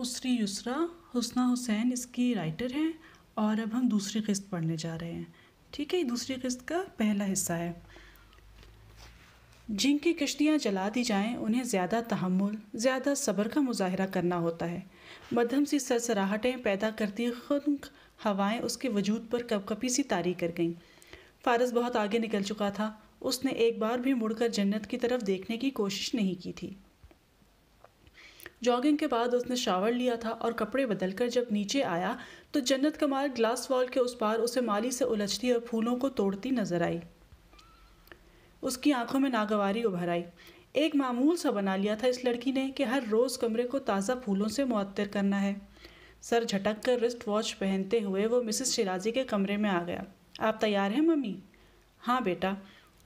उसरी युसरा हुसना हुसैन इसकी राइटर हैं और अब हम दूसरी किस्त पढ़ने जा रहे हैं ठीक है ये दूसरी किस्त का पहला हिस्सा है जिनकी कश्तियाँ जला दी जाएं उन्हें ज़्यादा तहमुल ज़्यादा सब्र का मुजाहरा करना होता है मध्यम सी सरसराहटें पैदा करती खुद हवाएं उसके वजूद पर कपकपी सी तारी कर गईं फारस बहुत आगे निकल चुका था उसने एक बार भी मुड़कर जन्नत की तरफ देखने की कोशिश नहीं की थी जॉगिंग के बाद उसने शावर लिया था और कपड़े बदलकर जब नीचे आया तो जन्नत कमाल ग्लास वॉल के उस पार उसे माली से उलझती और फूलों को तोड़ती नजर आई उसकी आंखों में नागवारी उभर आई एक मामूल सा बना लिया था इस लड़की ने कि हर रोज़ कमरे को ताज़ा फूलों से मुअत्तर करना है सर झटक कर रिस्ट वॉच पहनते हुए वो मिसेस शिराजी के कमरे में आ गया आप तैयार हैं मम्मी हाँ बेटा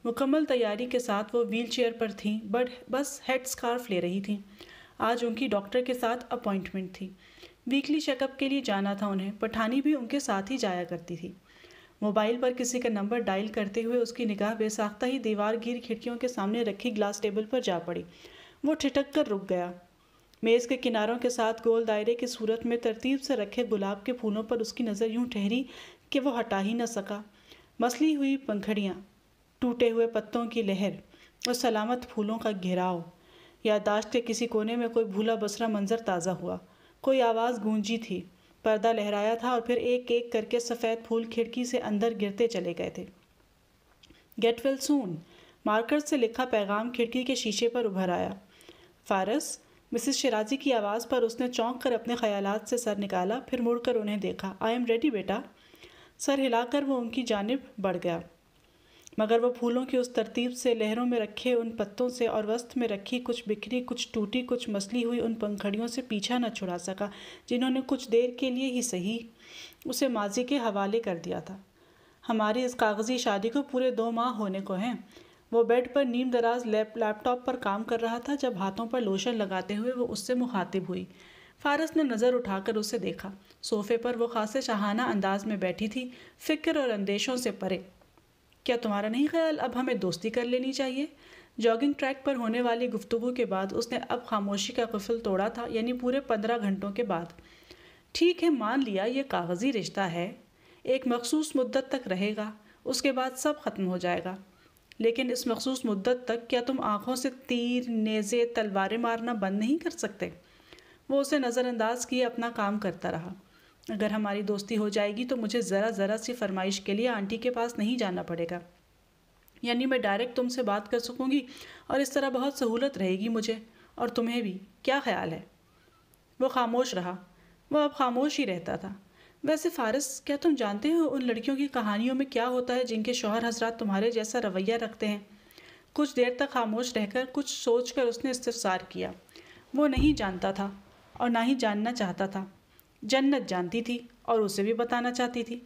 मुकम्मल तैयारी के साथ वो व्हील चेयर पर थी बट बस हेड स्कार्फ ले रही थी आज उनकी डॉक्टर के साथ अपॉइंटमेंट थी वीकली चेकअप के लिए जाना था उन्हें पठानी भी उनके साथ ही जाया करती थी मोबाइल पर किसी का नंबर डायल करते हुए उसकी निगाह बेसाख्ता ही दीवार गिर खिड़कियों के सामने रखी ग्लास टेबल पर जा पड़ी वो ठिटक कर रुक गया मेज़ के किनारों के साथ गोल दायरे की सूरत में तरतीब से रखे गुलाब के फूलों पर उसकी नज़र यूं ठहरी कि वो हटा ही न सका मसली हुई पंखड़ियाँ टूटे हुए पत्तों की लहर और सलामत फूलों का घेराव यादाश्त के किसी कोने में कोई भूला बसरा मंजर ताज़ा हुआ कोई आवाज़ गूंजी थी पर्दा लहराया था और फिर एक एक करके सफ़ेद फूल खिड़की से अंदर गिरते चले गए थे गेट वेल सून मार्कर से लिखा पैगाम खिड़की के शीशे पर उभर आया फारस मिसिस शराजी की आवाज़ पर उसने चौंक कर अपने ख्यालात से सर निकाला फिर मुड़कर उन्हें देखा आई एम रेडी बेटा सर हिलाकर वो उनकी जानब बढ़ गया मगर वह फूलों की उस तरतीब से लहरों में रखे उन पत्तों से और वस्त्र में रखी कुछ बिखरी कुछ टूटी कुछ मसली हुई उन पंखड़ियों से पीछा न छुड़ा सका जिन्होंने कुछ देर के लिए ही सही उसे माजी के हवाले कर दिया था हमारी इस कागज़ी शादी को पूरे दो माह होने को हैं वो बेड पर नीम दराज लैप लैपटॉप पर काम कर रहा था जब हाथों पर लोशन लगाते हुए वो उससे मुखातिब हुई फारस ने नज़र उठाकर उसे देखा सोफे पर वो खासे शहाना अंदाज में बैठी थी फिक्र और अंदेशों से परे क्या तुम्हारा नहीं ख्याल अब हमें दोस्ती कर लेनी चाहिए जॉगिंग ट्रैक पर होने वाली गुफ्तगु के बाद उसने अब खामोशी का कफल तोड़ा था यानी पूरे पंद्रह घंटों के बाद ठीक है मान लिया ये कागज़ी रिश्ता है एक मखसूस मुद्दत तक रहेगा उसके बाद सब ख़त्म हो जाएगा लेकिन इस मखसूस मुद्दत तक क्या तुम आँखों से तीर नेज़े तलवारें मारना बंद नहीं कर सकते वो उसे नज़रअंदाज किए अपना काम करता रहा अगर हमारी दोस्ती हो जाएगी तो मुझे ज़रा ज़रा सी फरमाइश के लिए आंटी के पास नहीं जाना पड़ेगा यानी मैं डायरेक्ट तुमसे बात कर सकूँगी और इस तरह बहुत सहूलत रहेगी मुझे और तुम्हें भी क्या ख्याल है वो खामोश रहा वह अब खामोश ही रहता था वैसे फारस क्या तुम जानते हो उन लड़कियों की कहानियों में क्या होता है जिनके शोहर हजरात तुम्हारे जैसा रवैया रखते हैं कुछ देर तक खामोश रहकर कुछ सोच कर उसने इस्तार किया वो नहीं जानता था और ना ही जानना चाहता था जन्नत जानती थी और उसे भी बताना चाहती थी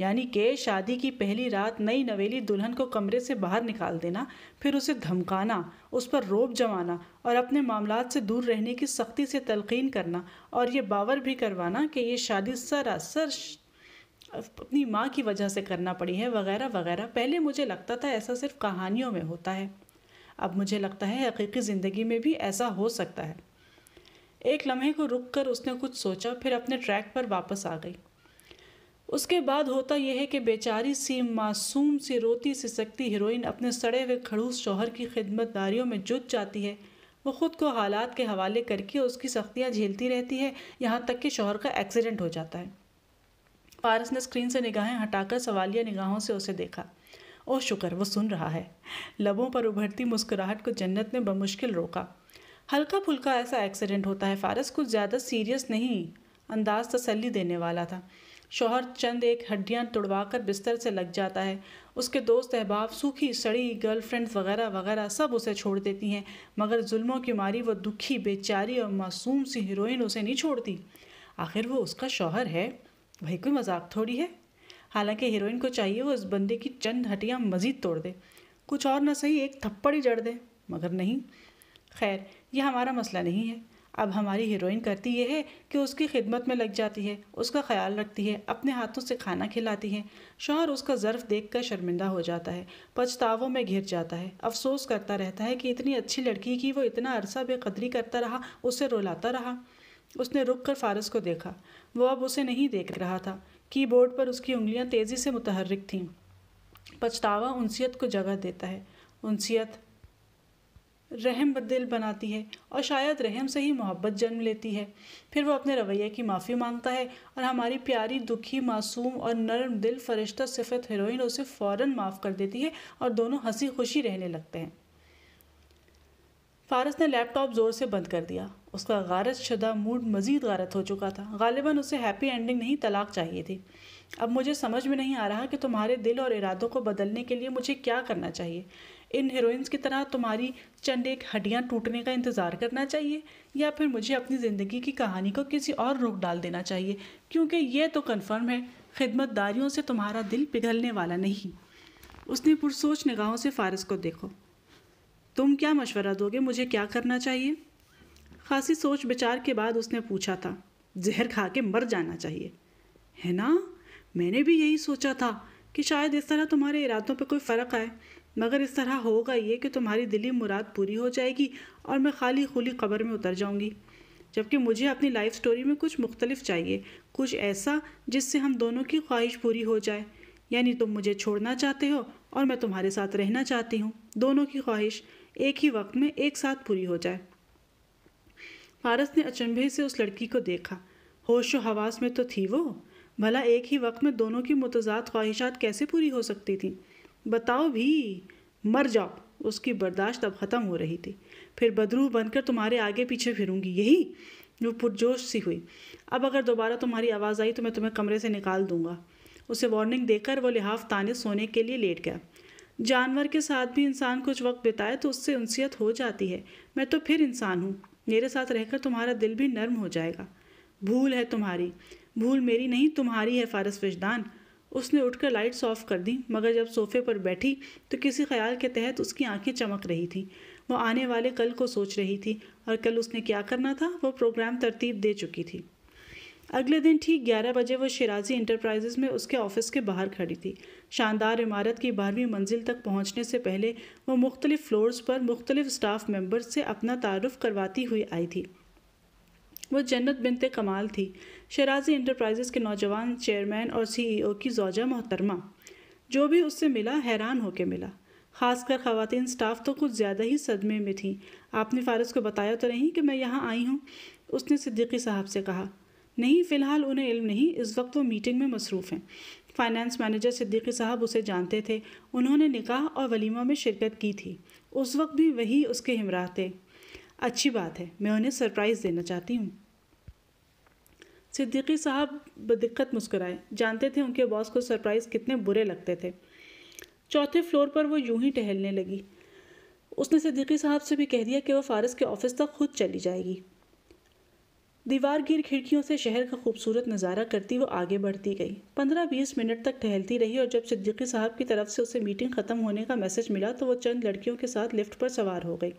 यानी कि शादी की पहली रात नई नवेली दुल्हन को कमरे से बाहर निकाल देना फिर उसे धमकाना उस पर रोब जमाना और अपने मामला से दूर रहने की सख्ती से तलकिन करना और ये बावर भी करवाना कि ये शादी सरासर अपनी माँ की वजह से करना पड़ी है वगैरह वगैरह पहले मुझे लगता था ऐसा सिर्फ कहानियों में होता है अब मुझे लगता है हकीकी ज़िंदगी में भी ऐसा हो सकता है एक लम्हे को रुककर उसने कुछ सोचा फिर अपने ट्रैक पर वापस आ गई उसके बाद होता यह है कि बेचारी सी मासूम सी रोती सी सकती हीरोइन अपने सड़े हुए खड़ूस शौहर की खिदमत दारियों में जुट जाती है वो ख़ुद को हालात के हवाले करके उसकी सख्तियाँ झेलती रहती है यहाँ तक कि शोहर का एक्सीडेंट हो जाता है पारस ने स्क्रीन से निगाहें हटाकर सवालिया निगाहों से उसे देखा ओ शुक्र वो सुन रहा है लबों पर उभरती मुस्कुराहट को जन्नत ने बमुश्किल रोका हल्का फुल्का ऐसा एक्सीडेंट होता है फारस कुछ ज़्यादा सीरियस नहीं अंदाज तसली देने वाला था शोहर चंद एक हड्डियां तुड़वाकर बिस्तर से लग जाता है उसके दोस्त अहबाब सूखी सड़ी गर्लफ्रेंड्स वगैरह वगैरह सब उसे छोड़ देती हैं मगर जुल्मों की मारी वह दुखी बेचारी और मासूम सी हीरोइन उसे नहीं छोड़ती आखिर वो उसका शोहर है वही कोई मजाक थोड़ी है हालांकि हीरोइन को चाहिए वो इस बंदे की चंद हड्डियाँ मज़ीद तोड़ दे कुछ और ना सही एक थप्पड़ ही जड़ दे मगर नहीं खैर यह हमारा मसला नहीं है अब हमारी हीरोइन करती यह है कि उसकी खिदमत में लग जाती है उसका ख्याल रखती है अपने हाथों से खाना खिलाती है शोहर उसका ज़र्फ देख कर शर्मिंदा हो जाता है पछतावों में घिर जाता है अफसोस करता रहता है कि इतनी अच्छी लड़की की वो इतना अरसा बेकदरी करता रहा उसे रुलाता रहा उसने रुक कर फारस को देखा वो अब उसे नहीं देख रहा था कीबोर्ड पर उसकी उंगलियाँ तेज़ी से मुतहरक थीं पछतावा उनसीयत को जगह देता है उनसीयत रहम बदल बनाती है और शायद रहम से ही मोहब्बत जन्म लेती है फिर वो अपने रवैये की माफ़ी मांगता है और हमारी प्यारी दुखी मासूम और नरम दिल फरिश्ता सिफत हीरोइन उसे फ़ौर माफ़ कर देती है और दोनों हंसी खुशी रहने लगते हैं फारस ने लैपटॉप ज़ोर से बंद कर दिया उसका गारत शुदा मूड मज़ीद गारत हो चुका था गालिबा उसे हैप्पी एंडिंग नहीं तलाक चाहिए थी अब मुझे समझ में नहीं आ रहा कि तुम्हारे दिल और इरादों को बदलने के लिए मुझे क्या करना चाहिए इन हीरोइंस की तरह तुम्हारी चंद एक हड्डियाँ टूटने का इंतज़ार करना चाहिए या फिर मुझे अपनी ज़िंदगी की कहानी को किसी और रुख डाल देना चाहिए क्योंकि ये तो कन्फर्म है खिदमतदारियों से तुम्हारा दिल पिघलने वाला नहीं उसने पुरसोच निगाहों से फारस को देखो तुम क्या मशवरा दोगे मुझे क्या करना चाहिए खासी सोच विचार के बाद उसने पूछा था जहर खा के मर जाना चाहिए है ना मैंने भी यही सोचा था कि शायद इस तरह तुम्हारे इरादों पर कोई फ़र्क आए मगर इस तरह होगा ये कि तुम्हारी दिली मुराद पूरी हो जाएगी और मैं खाली खुली कब्र में उतर जाऊँगी जबकि मुझे अपनी लाइफ स्टोरी में कुछ मुख्तलिफ चाहिए कुछ ऐसा जिससे हम दोनों की ख्वाहिश पूरी हो जाए यानी तुम मुझे छोड़ना चाहते हो और मैं तुम्हारे साथ रहना चाहती हूँ दोनों की ख्वाहिश एक ही वक्त में एक साथ पूरी हो जाए फारस ने अचंभे से उस लड़की को देखा होश व हवास में तो थी वो भला एक ही वक्त में दोनों की मुतजाद ख्वाहिशात कैसे पूरी हो सकती थी बताओ भी मर जाओ उसकी बर्दाश्त अब ख़त्म हो रही थी फिर बदरू बनकर तुम्हारे आगे पीछे फिरूंगी यही वो पुरजोश सी हुई अब अगर दोबारा तुम्हारी आवाज़ आई तो मैं तुम्हें कमरे से निकाल दूंगा उसे वार्निंग देकर वो लिहाफ ताने सोने के लिए लेट गया जानवर के साथ भी इंसान कुछ वक्त बिताए तो उससे उनसीयत हो जाती है मैं तो फिर इंसान हूँ मेरे साथ रहकर तुम्हारा दिल भी नर्म हो जाएगा भूल है तुम्हारी भूल मेरी नहीं तुम्हारी है फारस विजदान उसने उठकर लाइट्स ऑफ कर दी मगर जब सोफे पर बैठी तो किसी ख्याल के तहत उसकी आंखें चमक रही थीं वह आने वाले कल को सोच रही थी और कल उसने क्या करना था वो प्रोग्राम तरतीब दे चुकी थी अगले दिन ठीक 11 बजे वह शिराजी इंटरप्राइजेज़ में उसके ऑफिस के बाहर खड़ी थी शानदार इमारत की बारहवीं मंजिल तक पहुंचने से पहले वह मुख्तलिफ़ फ्लोर्स पर मुख्तलिफ़ स्टाफ मेंबर्स से अपना तारफ़ करवाती हुई आई थी वो जन्नत बिनते कमाल थी शराजी इंटरप्राइजेज़ के नौजवान चेयरमैन और सीईओ e की जौजा मोहतरमा जो भी उससे मिला हैरान होकर मिला खासकर खातन स्टाफ तो कुछ ज़्यादा ही सदमे में थी आपने फारस को बताया तो नहीं कि मैं यहाँ आई हूँ उसने सिद्दीकी साहब से कहा नहीं फ़िलहाल उन्हें इल्म नहीं इस वक्त वो मीटिंग में मसरूफ़ हैं फाइनेंस मैनेजर सिद्दीकी साहब उसे जानते थे उन्होंने निकाह और वलीमा में शिरकत की थी उस वक्त भी वही उसके हमराह थे अच्छी बात है मैं उन्हें सरप्राइज़ देना चाहती हूँ सिद्दीकी साहब बदिक्कत मुस्कराए जानते थे उनके बॉस को सरप्राइज़ कितने बुरे लगते थे चौथे फ्लोर पर वो यूं ही टहलने लगी उसने सिद्दीकी साहब से भी कह दिया कि वह फारस के ऑफिस तक खुद चली जाएगी दीवार गिर खिड़कियों से शहर का खूबसूरत नज़ारा करती वो आगे बढ़ती गई पंद्रह बीस मिनट तक टहलती रही और जब सिद्दीकी साहब की तरफ से उसे मीटिंग ख़त्म होने का मैसेज मिला तो वो चंद लड़कियों के साथ लिफ्ट पर सवार हो गई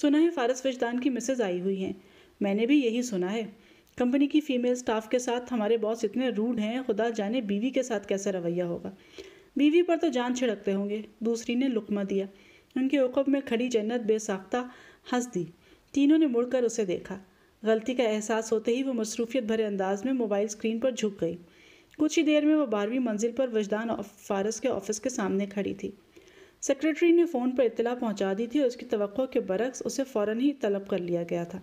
सुना है फारस विजदान की मिसेज आई हुई हैं मैंने भी यही सुना है कंपनी की फ़ीमेल स्टाफ के साथ हमारे बॉस इतने रूड हैं खुदा जाने बीवी के साथ कैसा रवैया होगा बीवी पर तो जान छिड़कते होंगे दूसरी ने लुकमा दिया उनके ओकब में खड़ी जन्नत बेसाख्ता हंस दी तीनों ने मुड़कर उसे देखा गलती का एहसास होते ही वो मसरूफियत भरे अंदाज में मोबाइल स्क्रीन पर झुक गई कुछ ही देर में वो बारहवीं मंजिल पर वजदान फारस के ऑफिस के सामने खड़ी थी सेक्रेटरी ने फ़ोन पर इतला पहुंचा दी थी और उसकी तो के बरक्स उसे फ़ौर ही तलब कर लिया गया था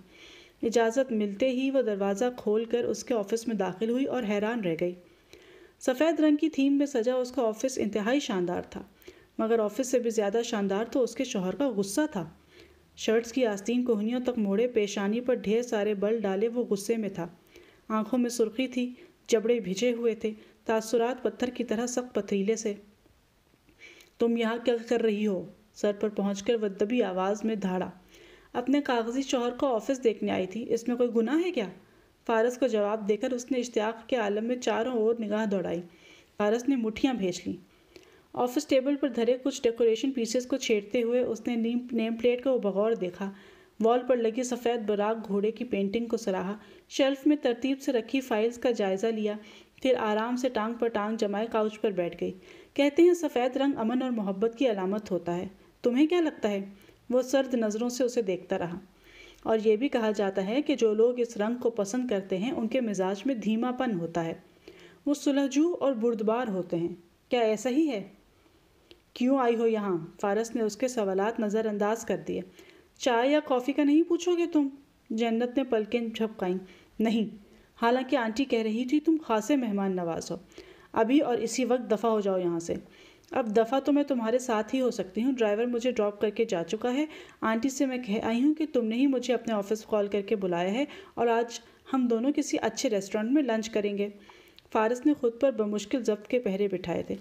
इजाज़त मिलते ही वह दरवाज़ा खोल कर उसके ऑफ़िस में दाखिल हुई और हैरान रह गई सफ़ेद रंग की थीम में सजा उसका ऑफ़िस इंतहाई शानदार था मगर ऑफ़िस से भी ज़्यादा शानदार तो उसके शोहर का गुस्सा था शर्ट्स की आस्तीन कोहनियों तक मोड़े पेशानी पर ढेर सारे बल डाले वो गुस्से में था आंखों में सुर्खी थी जबड़े भिजे हुए थे तासुरात पत्थर की तरह सख्त पथरीले से तुम यहाँ क्या कर रही हो सर पर पहुँच कर दबी आवाज़ में धाड़ा अपने कागजी शोहर को ऑफिस देखने आई थी इसमें कोई गुनाह है क्या फारस को जवाब देकर उसने इश्तियाक के आलम में चारों ओर निगाह दौड़ाई फारस ने मुठियाँ भेज लीं ऑफिस टेबल पर धरे कुछ डेकोरेशन पीसेस को छेड़ते हुए उसने नीम नेम प्लेट को बगौर देखा वॉल पर लगी सफ़ेद बराग घोड़े की पेंटिंग को सराहा शेल्फ में तरतीब से रखी फाइल्स का जायज़ा लिया फिर आराम से टांग पर टांग जमाए काउच पर बैठ गई कहते हैं सफ़ेद रंग अमन और मोहब्बत की अलामत होता है तुम्हें क्या लगता है वो सर्द नज़रों से उसे देखता रहा और ये भी कहा जाता है कि जो लोग इस रंग को पसंद करते हैं उनके मिजाज में धीमापन होता है वो सुलझू और बुरदबार होते हैं क्या ऐसा ही है क्यों आई हो यहाँ फारस ने उसके सवाल नज़रअंदाज कर दिए चाय या कॉफ़ी का नहीं पूछोगे तुम जन्नत ने पलकें झपकाई नहीं हालांकि आंटी कह रही थी तुम खासे मेहमान नवाज हो अभी और इसी वक्त दफ़ा हो जाओ यहाँ से अब दफ़ा तो मैं तुम्हारे साथ ही हो सकती हूँ ड्राइवर मुझे ड्रॉप करके जा चुका है आंटी से मैं कह आई हूँ कि तुमने ही मुझे अपने ऑफिस कॉल करके बुलाया है और आज हम दोनों किसी अच्छे रेस्टोरेंट में लंच करेंगे फारस ने खुद पर बमुश्किल जब्त के पहरे बिठाए थे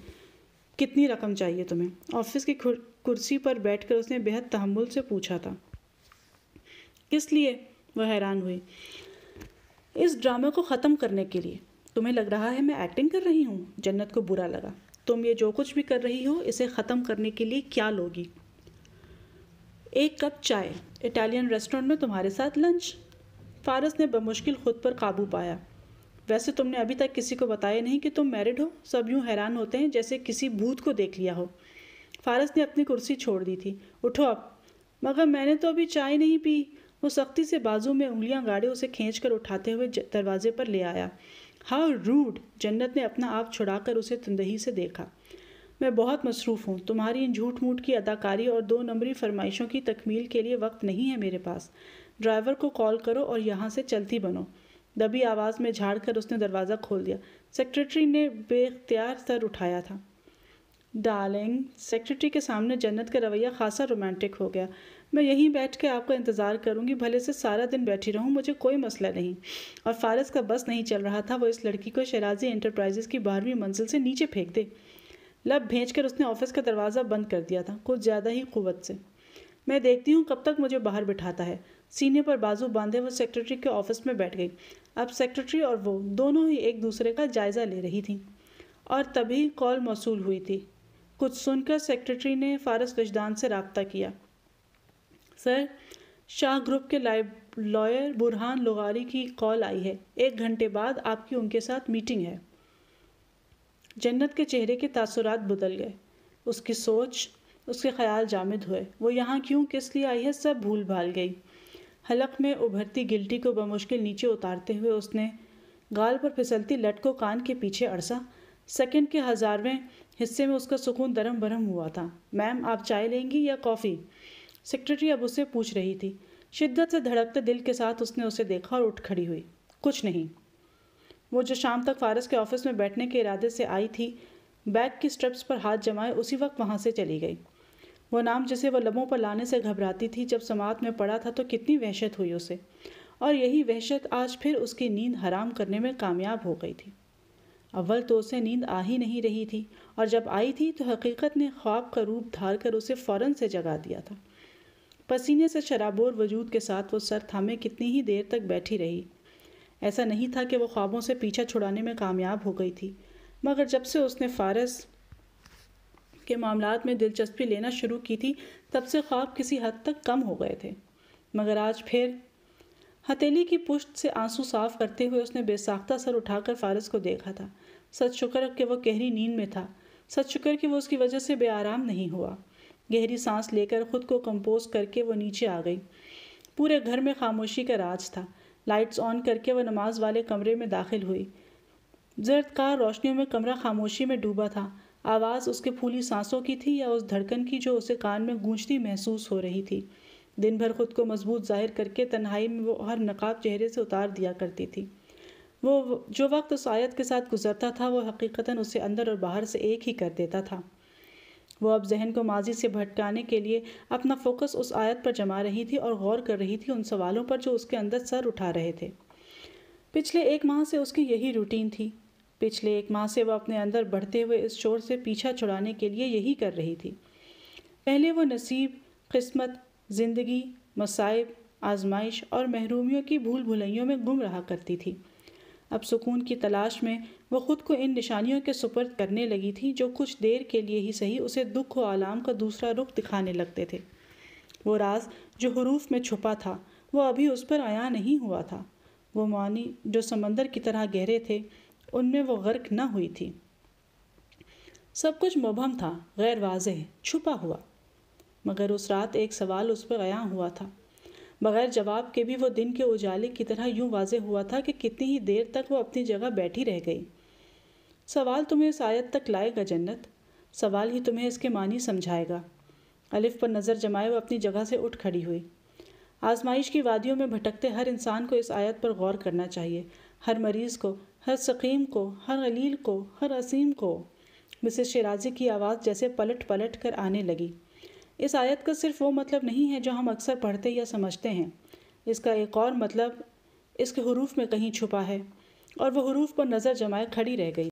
कितनी रकम चाहिए तुम्हें ऑफिस की कुर्सी पर बैठकर उसने बेहद तहमुल से पूछा था किस लिए वह हैरान हुई इस ड्रामे को ख़त्म करने के लिए तुम्हें लग रहा है मैं एक्टिंग कर रही हूँ जन्नत को बुरा लगा तुम ये जो कुछ भी कर रही हो इसे ख़त्म करने के लिए क्या लोगी एक कप चाय इटालियन रेस्टोरेंट में तुम्हारे साथ लंच फारस ने बमुश्किल खुद पर काबू पाया वैसे तुमने अभी तक किसी को बताया नहीं कि तुम मैरिड हो सब यूँ हैरान होते हैं जैसे किसी भूत को देख लिया हो फारस ने अपनी कुर्सी छोड़ दी थी उठो अब मगर मैंने तो अभी चाय नहीं पी वो सख्ती से बाजू में उंगलियां गाड़े उसे खींच कर उठाते हुए दरवाजे पर ले आया हाउ रूड जन्नत ने अपना आप छुड़ाकर उसे तंदही से देखा मैं बहुत मसरूफ़ हूँ तुम्हारी इन झूठ मूठ की अदाकारी और दो नंबरी फरमाइशों की तकमील के लिए वक्त नहीं है मेरे पास ड्राइवर को कॉल करो और यहाँ से चलती बनो दबी आवाज़ में झाड़ उसने दरवाज़ा खोल दिया सेक्रेटरी ने बेख्तियार सर उठाया था डार्लिंग सेक्रेटरी के सामने जन्नत का रवैया खासा रोमांटिक हो गया मैं यहीं बैठ के आपका इंतज़ार करूंगी भले से सारा दिन बैठी रहूं मुझे कोई मसला नहीं और फारस का बस नहीं चल रहा था वो इस लड़की को शराजी इंटरप्राइजेस की बारहवीं मंजिल से नीचे फेंक दे लब भेज कर उसने ऑफिस का दरवाज़ा बंद कर दिया था कुछ ज़्यादा ही कुवत से मैं देखती हूँ कब तक मुझे बाहर बिठाता है सीने पर बाजू बांधे वो सेक्रेटरी के ऑफिस में बैठ गई अब सेक्रेटरी और वो दोनों ही एक दूसरे का जायज़ा ले रही थी और तभी कॉल मौसू हुई थी कुछ सुनकर सेक्रेटरी ने फारस वजदान से रबता किया सर शाह ग्रुप के लॉयर बुरहान लोगारी की कॉल आई है एक घंटे बाद आपकी उनके साथ मीटिंग है जन्नत के चेहरे के तासुरात बदल गए उसकी सोच उसके ख्याल जामिद हुए वो यहाँ क्यों किस लिए आई है सब भूल भाल गई हलक में उभरती गिल्टी को बमुश्किल नीचे उतारते हुए उसने गाल पर फिसलती लट को कान के पीछे अड़सा सेकंड के हजारवें हिस्से में उसका सुकून दरम भरम हुआ था मैम आप चाय लेंगी या कॉफ़ी सेक्रेटरी अब उससे पूछ रही थी शिद्दत से धड़कते दिल के साथ उसने उसे देखा और उठ खड़ी हुई कुछ नहीं वो जो शाम तक फारस के ऑफिस में बैठने के इरादे से आई थी बैग की स्ट्रेप्स पर हाथ जमाए उसी वक्त वहाँ से चली गई वो नाम जिसे वह लबों पर लाने से घबराती थी जब समात में पड़ा था तो कितनी वहशत हुई उसे और यही वहशत आज फिर उसकी नींद हराम करने में कामयाब हो गई थी अव्वल तो उसे नींद आ ही नहीं रही थी और जब आई थी तो हकीकत ने ख्वाब का रूप धार कर उसे फ़ौरन से जगा दिया था पसीने से शराबोर वजूद के साथ वो सर थामे कितनी ही देर तक बैठी रही ऐसा नहीं था कि वो ख्वाबों से पीछा छुड़ाने में कामयाब हो गई थी मगर जब से उसने फारस के मामला में दिलचस्पी लेना शुरू की थी तब से ख्वाब किसी हद तक कम हो गए थे मगर आज फिर हथेली की पुष्ट से आंसू साफ करते हुए उसने बेसाख्ता सर उठाकर फारस को देखा था सच शुक्र कि वह गहरी नींद में था सच शुक्र कि वह उसकी वजह से बेआराम नहीं हुआ गहरी सांस लेकर खुद को कंपोज करके वो नीचे आ गई पूरे घर में खामोशी का राज था लाइट्स ऑन करके वह नमाज वाले कमरे में दाखिल हुई जरदकार रोशनियों में कमरा खामोशी में डूबा था आवाज़ उसके फूली सांसों की थी या उस धड़कन की जो उसे कान में गूंजती महसूस हो रही थी दिन भर खुद को मजबूत जाहिर करके तन्हाई में वो हर नकाब चेहरे से उतार दिया करती थी वो जो वक्त उस आयत के साथ गुजरता था वो हकीकता उसे अंदर और बाहर से एक ही कर देता था वो अब जहन को माजी से भटकाने के लिए अपना फोकस उस आयत पर जमा रही थी और गौर कर रही थी उन सवालों पर जो उसके अंदर सर उठा रहे थे पिछले एक माह से उसकी यही रूटीन थी पिछले एक माह से वह अपने अंदर बढ़ते हुए इस शोर से पीछा छुड़ाने के लिए यही कर रही थी पहले वो नसीब किस्मत ज़िंदगी मसाइब आजमाइश और महरूमियों की भूल भुलैयों में गुम रहा करती थी अब सुकून की तलाश में वह ख़ुद को इन निशानियों के सुपर्द करने लगी थी जो कुछ देर के लिए ही सही उसे दुख व आलाम का दूसरा रुख दिखाने लगते थे वो राज जो हरूफ में छुपा था वो अभी उस पर आया नहीं हुआ था वो मानी जो समंदर की तरह गहरे थे उनमें वो गर्क न हुई थी सब कुछ मुबहम था गैर वाजह छुपा हुआ मगर उस रात एक सवाल उस पर गया हुआ था बगैर जवाब के भी वो दिन के उजाले की तरह यूं वाजे हुआ था कि कितनी ही देर तक वो अपनी जगह बैठी रह गई सवाल तुम्हें इस आयत तक लाएगा जन्नत सवाल ही तुम्हें इसके मानी समझाएगा अलिफ पर नज़र जमाए वो अपनी जगह से उठ खड़ी हुई आजमाइश की वादियों में भटकते हर इंसान को इस आयत पर गौर करना चाहिए हर मरीज़ को हर सकीम को हर अलील को हर असीम को मिसेस शराजी की आवाज़ जैसे पलट पलट कर आने लगी इस आयत का सिर्फ वो मतलब नहीं है जो हम अक्सर पढ़ते या समझते हैं इसका एक और मतलब इसके हरूफ में कहीं छुपा है और वह हरूफ पर नज़र जमाए खड़ी रह गई